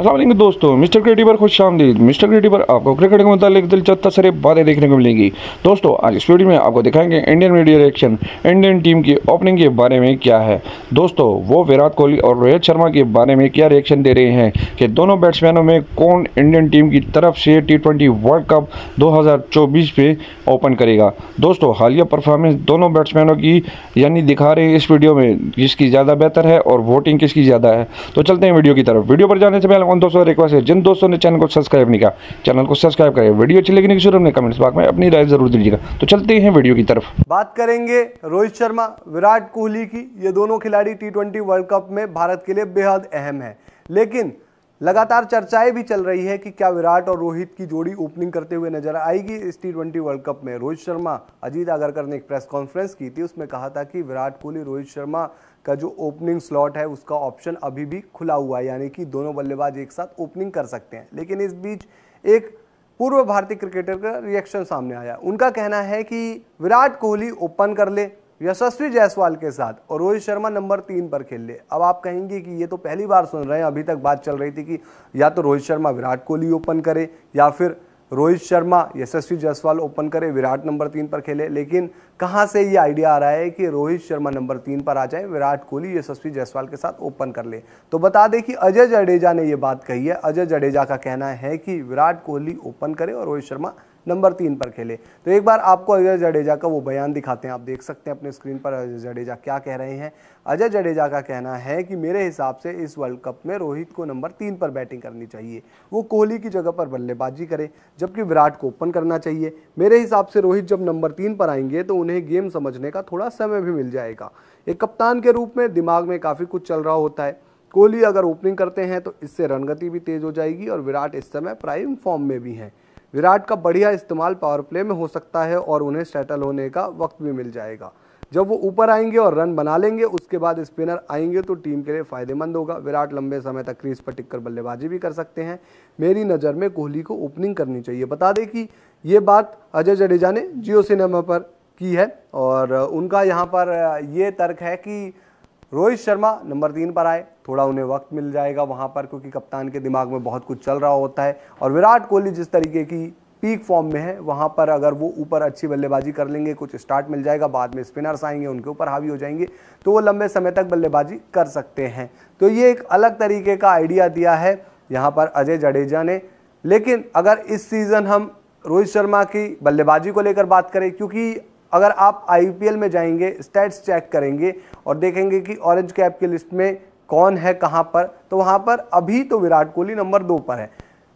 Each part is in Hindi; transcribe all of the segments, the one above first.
असल दोस्तों मिस्टर क्रिएटिव पर खुश आमदीद मिस्टर क्रिएटिव पर आपको क्रिकेट के मुतालिक दिलचस्प तसरे बातें देखने को मिलेंगी दोस्तों आज इस वीडियो में आपको दिखाएंगे Indian media reaction Indian team की ओपनिंग के बारे में क्या है दोस्तों वो विराट कोहली और रोहित शर्मा के बारे में क्या रिएक्शन दे रहे हैं कि दोनों बैट्समैनों में कौन इंडियन टीम की तरफ से टी वर्ल्ड कप दो पे ओपन करेगा दोस्तों हालिया परफॉर्मेंस दोनों बैट्समैनों की यानी दिखा रहे हैं इस वीडियो में किसकी ज़्यादा बेहतर है और वोटिंग किसकी ज़्यादा है तो चलते हैं वीडियो की तरफ वीडियो पर जाने से पहले उन दोस्तों रिक्वेस्ट है जिन दोस्तों ने चैनल को सब्सक्राइब नहीं किया चैनल को सब्सक्राइब करें वीडियो अच्छी लगी शुरू में कमेंट्स बाग में अपनी राय जरूर दीजिएगा तो चलते हैं वीडियो की तरफ बात करेंगे रोहित शर्मा विराट कोहली की ये दोनों खिलाड़ी टी वर्ल्ड कप में भारत के लिए बेहद अहम है लेकिन लगातार चर्चाएं भी चल रही है कि क्या विराट और रोहित की जोड़ी ओपनिंग करते हुए नजर आएगी इस टी ट्वेंटी वर्ल्ड कप में रोहित शर्मा अजीत आगरकर ने एक प्रेस कॉन्फ्रेंस की थी उसमें कहा था कि विराट कोहली रोहित शर्मा का जो ओपनिंग स्लॉट है उसका ऑप्शन अभी भी खुला हुआ है यानी कि दोनों बल्लेबाज एक साथ ओपनिंग कर सकते हैं लेकिन इस बीच एक पूर्व भारतीय क्रिकेटर का रिएक्शन सामने आया उनका कहना है कि विराट कोहली ओपन कर ले यशस्वी जायसवाल के साथ और रोहित शर्मा नंबर तीन पर खेल ले अब आप कहेंगे कि ये तो पहली बार सुन रहे हैं अभी तक बात चल रही थी कि या तो रोहित शर्मा विराट कोहली ओपन करे या फिर रोहित शर्मा यशस्वी जायसवाल ओपन करे विराट नंबर तीन पर खेले लेकिन कहां से ये आइडिया आ रहा है कि रोहित शर्मा नंबर तीन पर आ जाए विराट कोहली यशस्वी जायसवाल के साथ ओपन कर ले तो बता दें कि अजय जडेजा ने ये बात कही है अजय जडेजा का कहना है कि विराट कोहली ओपन करे और रोहित शर्मा नंबर तीन पर खेले तो एक बार आपको अजय जडेजा का वो बयान दिखाते हैं आप देख सकते हैं अपने स्क्रीन पर अजय जडेजा क्या कह रहे हैं अजय जडेजा का कहना है कि मेरे हिसाब से इस वर्ल्ड कप में रोहित को नंबर तीन पर बैटिंग करनी चाहिए वो कोहली की जगह पर बल्लेबाजी करे जबकि विराट को ओपन करना चाहिए मेरे हिसाब से रोहित जब नंबर तीन पर आएंगे तो उन्हें गेम समझने का थोड़ा समय भी मिल जाएगा एक कप्तान के रूप में दिमाग में काफ़ी कुछ चल रहा होता है कोहली अगर ओपनिंग करते हैं तो इससे रणगति भी तेज़ हो जाएगी और विराट इस समय प्राइम फॉर्म में भी हैं विराट का बढ़िया इस्तेमाल पावर प्ले में हो सकता है और उन्हें सेटल होने का वक्त भी मिल जाएगा जब वो ऊपर आएंगे और रन बना लेंगे उसके बाद स्पिनर आएंगे तो टीम के लिए फायदेमंद होगा विराट लंबे समय तक क्रीज पर टिककर बल्लेबाजी भी कर सकते हैं मेरी नज़र में कोहली को ओपनिंग करनी चाहिए बता दें कि ये बात अजय जडेजा ने जियो सिनेमा पर की है और उनका यहाँ पर ये तर्क है कि रोहित शर्मा नंबर तीन पर आए थोड़ा उन्हें वक्त मिल जाएगा वहाँ पर क्योंकि कप्तान के दिमाग में बहुत कुछ चल रहा होता है और विराट कोहली जिस तरीके की पीक फॉर्म में है वहाँ पर अगर वो ऊपर अच्छी बल्लेबाजी कर लेंगे कुछ स्टार्ट मिल जाएगा बाद में स्पिनर्स आएंगे उनके ऊपर हावी हो जाएंगे तो वो लंबे समय तक बल्लेबाजी कर सकते हैं तो ये एक अलग तरीके का आइडिया दिया है यहाँ पर अजय जडेजा ने लेकिन अगर इस सीज़न हम रोहित शर्मा की बल्लेबाजी को लेकर बात करें क्योंकि अगर आप आई में जाएंगे स्टैट्स चेक करेंगे और देखेंगे कि ऑरेंज कैप की लिस्ट में कौन है कहाँ पर तो वहाँ पर अभी तो विराट कोहली नंबर दो पर है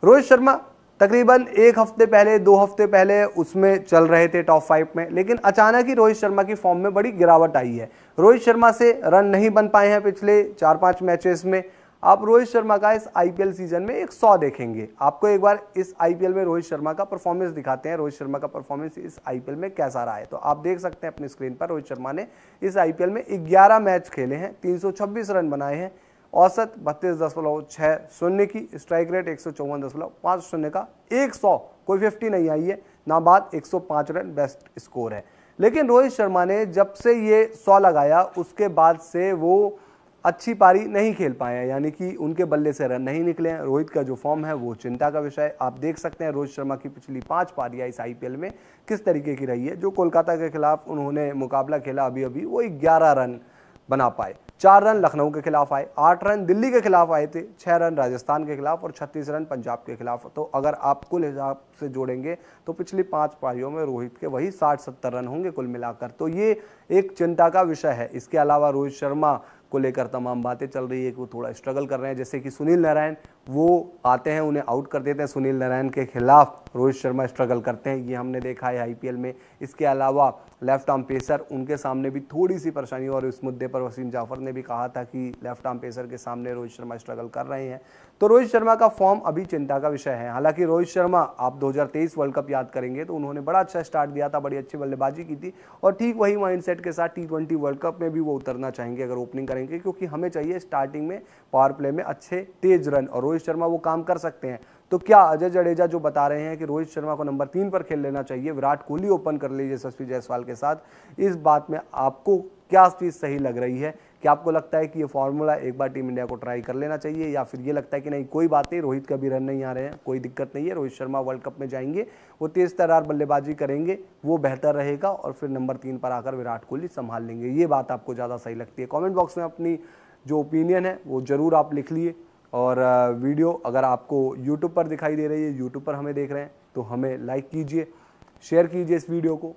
रोहित शर्मा तकरीबन एक हफ्ते पहले दो हफ्ते पहले उसमें चल रहे थे टॉप फाइव में लेकिन अचानक ही रोहित शर्मा की फॉर्म में बड़ी गिरावट आई है रोहित शर्मा से रन नहीं बन पाए हैं पिछले चार पाँच मैचेस में आप रोहित शर्मा का इस आईपीएल सीजन में एक सौ देखेंगे आपको एक बार इस आईपीएल में रोहित शर्मा का परफॉर्मेंस दिखाते हैं रोहित शर्मा का परफॉर्मेंस इस आईपीएल में कैसा रहा है तो आप देख सकते हैं अपनी स्क्रीन पर रोहित शर्मा ने इस आईपीएल में ग्यारह मैच खेले हैं तीन रन बनाए हैं औसत बत्तीस दशमलव छः शून्य की स्ट्राइक रेट एक सौ चौवन दशमलव पाँच शून्य का एक सौ कोई फिफ्टी नहीं आई है नाबाद एक सौ पाँच रन बेस्ट स्कोर है लेकिन रोहित शर्मा ने जब से ये सौ लगाया उसके बाद से वो अच्छी पारी नहीं खेल पाए हैं यानी कि उनके बल्ले से रन नहीं निकले हैं रोहित का जो फॉर्म है वो चिंता का विषय है आप देख सकते हैं रोहित शर्मा की पिछली पांच पारियां इस आईपीएल में किस तरीके की रही है जो कोलकाता के खिलाफ उन्होंने मुकाबला खेला अभी अभी वो ग्यारह रन बना पाए चार रन लखनऊ के खिलाफ आए आठ रन दिल्ली के खिलाफ आए थे छः रन राजस्थान के खिलाफ और छत्तीस रन पंजाब के खिलाफ तो अगर आप कुल हिसाब से जोड़ेंगे तो पिछली पांच पारियों में रोहित के वही साठ सत्तर रन होंगे कुल मिलाकर तो ये एक चिंता का विषय है इसके अलावा रोहित शर्मा को लेकर तमाम बातें चल रही है कि वो थोड़ा स्ट्रगल कर रहे हैं जैसे कि सुनील नारायण वो आते हैं उन्हें आउट कर देते हैं सुनील नारायण के खिलाफ रोहित शर्मा स्ट्रगल करते हैं ये हमने देखा है आईपीएल में इसके अलावा लेफ्ट आर्म पेसर उनके सामने भी थोड़ी सी परेशानी और इस मुद्दे पर वसीम जाफर ने भी कहा था कि लेफ्ट आर्म पेसर के सामने रोहित शर्मा स्ट्रगल कर रहे हैं तो रोहित शर्मा का फॉर्म अभी चिंता का विषय है हालांकि रोहित शर्मा आप 2023 वर्ल्ड कप याद करेंगे तो उन्होंने बड़ा अच्छा स्टार्ट दिया था बड़ी अच्छी बल्लेबाजी की थी और ठीक वही माइंड के साथ टी वर्ल्ड कप में भी वो उतरना चाहेंगे अगर ओपनिंग करेंगे क्योंकि हमें चाहिए स्टार्टिंग में पावर प्ले में अच्छे तेज रन और रोहित शर्मा वो काम कर सकते हैं तो क्या अजय जडेजा जो बता रहे हैं कि रोहित शर्मा को नंबर तीन पर खेल लेना चाहिए विराट कोहली ओपन कर लीजिए यशस्वी जायसवाल के साथ इस बात में आपको क्या चीज़ सही लग रही है कि आपको लगता है कि ये फॉर्मूला एक बार टीम इंडिया को ट्राई कर लेना चाहिए या फिर ये लगता है कि नहीं कोई बात नहीं रोहित का भी रन नहीं आ रहे हैं कोई दिक्कत नहीं है रोहित शर्मा वर्ल्ड कप में जाएंगे वो तेज़ तरार बल्लेबाजी करेंगे वो बेहतर रहेगा और फिर नंबर तीन पर आकर विराट कोहली संभाल लेंगे ये बात आपको ज़्यादा सही लगती है कॉमेंट बॉक्स में अपनी जो ओपिनियन है वो ज़रूर आप लिख लिए और वीडियो अगर आपको यूट्यूब पर दिखाई दे रही है यूट्यूब पर हमें देख रहे हैं तो हमें लाइक कीजिए शेयर कीजिए इस वीडियो को